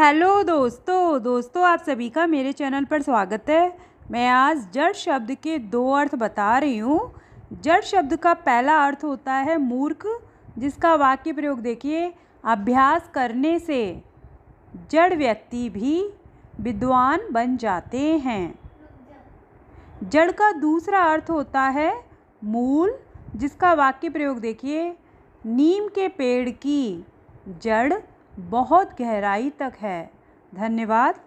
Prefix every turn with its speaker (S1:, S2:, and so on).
S1: hello दोस्तों दोस्तों आप सभी का मेरे चैनल पर स्वागत है मैं आज जड़ शब्द के दो अर्थ बता रही हूँ जड़ शब्द का पहला अर्थ होता है मूर्ख जिसका वाक्य प्रयोग देखिए अभ्यास करने से जड़ व्यक्ति भी विद्वान बन जाते हैं जड़ का दूसरा अर्थ होता है मूल जिसका वाक्य प्रयोग देखिए नीम के पेड़ की जड़ बहुत गहराई तक है धन्यवाद